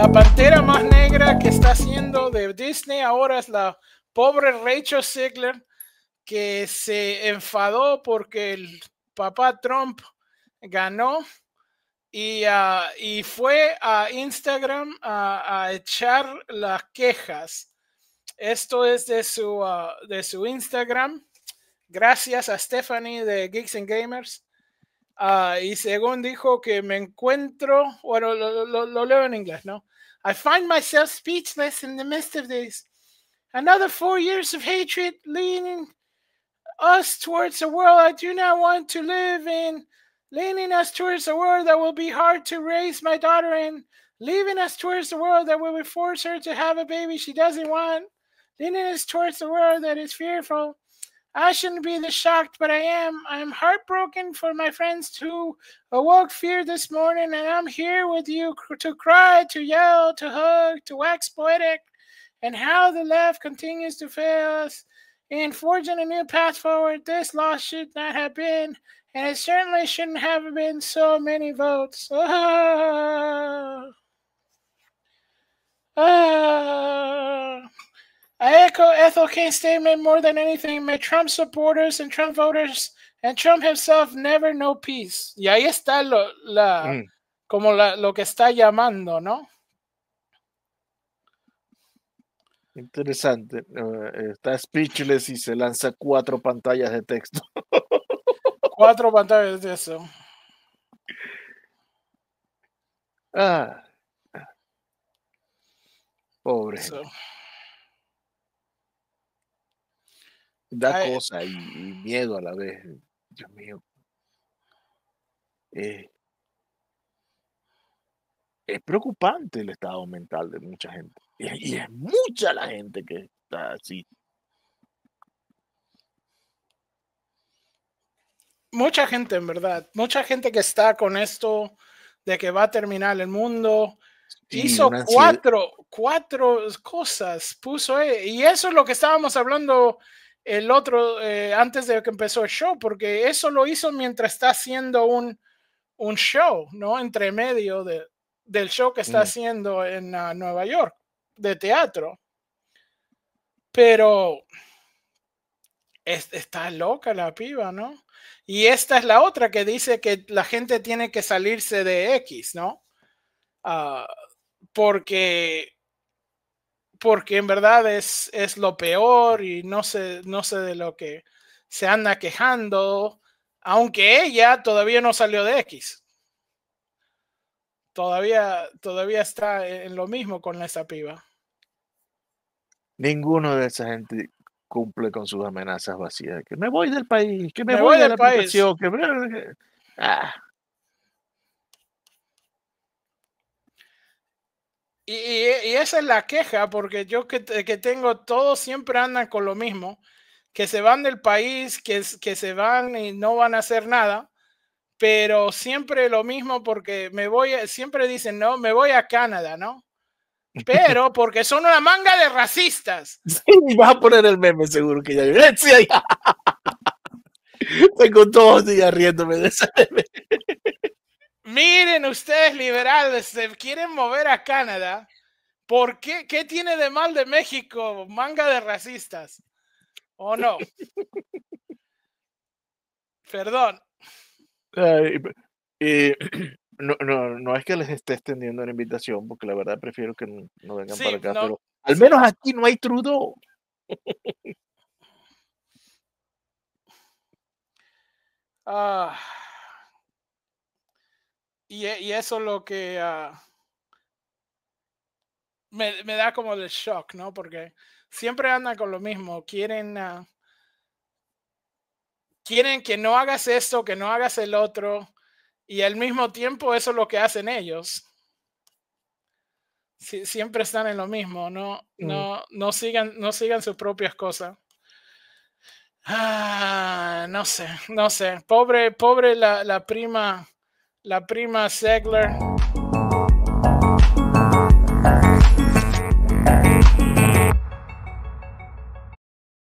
La pantera más negra que está haciendo de Disney ahora es la pobre Rachel Ziegler, que se enfadó porque el papá Trump ganó y, ah, y fue a Instagram a, echar las quejas. Esto es de su, ah, de su Instagram. Gracias a Stephanie de Geeks and Gamers. Ah, y según dijo que me encuentro, bueno, lo leo en inglés, ¿no? I find myself speechless in the midst of this. Another four years of hatred leading us towards a world I do not want to live in, leaning us towards a world that will be hard to raise my daughter in, leaving us towards a world that will force her to have a baby she doesn't want, leaning us towards a world that is fearful, I shouldn't be this shocked, but I am. I am heartbroken for my friends who awoke fear this morning, and I'm here with you to cry, to yell, to hug, to wax poetic, and how the left continues to fail us in forging a new path forward. This loss should not have been, and it certainly shouldn't have been so many votes. Oh. Oh. Ethelkane's statement more than anything made Trump supporters and Trump voters and Trump himself never know peace. Y ahí está lo, la, mm. como la, lo que está llamando, ¿no? Interesante. Uh, está speechless y se lanza cuatro pantallas de texto. cuatro pantallas de eso. Ah. Pobre. So. da eh cosa y, miedo a la vez. Dios mío. Eh es preocupante el estado mental de mucha gente. Y, es mucha la gente que está así. Mucha gente, en verdad. Mucha gente que está con esto de que va a terminar el mundo. Hizo cuatro, cuatro cosas, puso, eh, y eso es lo que estábamos hablando el otro eh, antes de que empezó el show, porque eso lo hizo mientras está haciendo un, show, ¿no? Entre medio de, del show que está mm. haciendo en ah, Nueva York, de teatro. Pero está loca la piba, ¿no? Y esta es la otra que dice que la gente tiene que salirse de X, ¿no? Ah, porque porque en verdad es, es lo peor y no sé, no sé de lo que se anda quejando, aunque ella todavía no salió de X. Todavía, todavía está en lo mismo con esa piba. Ninguno de esa gente cumple con sus amenazas vacías. Que me voy del país, que me, voy, del país. Ah. Y, esa es la queja, porque yo que, tengo, todos siempre andan con lo mismo, que se van del país, que, se van y no van a hacer nada, pero siempre lo mismo porque me voy, siempre dicen, no, me voy a Canadá, ¿no? Pero porque son una manga de racistas. Sí, vas a poner el meme seguro que ya. Sí, Tengo todos días riéndome de ese meme miren ustedes liberales, se quieren mover a Canadá. ¿Por qué? ¿Qué tiene de mal de México? Manga de racistas. ¿O no? Perdón. no, es que les esté extendiendo la invitación, porque la verdad prefiero que no, vengan para acá, pero al menos aquí no hay Trudeau. Ah. E, y, eso es lo que ah, me, da como el shock, ¿no? Porque siempre andan con lo mismo, ah, quieren... que no hagas esto, que no hagas el otro, y al mismo tiempo eso es lo que hacen ellos. siempre están en lo mismo, no, mm. no, no, sigan, no sigan sus propias cosas. Ah, no sé, no sé. Pobre, pobre la prima La prima Segler.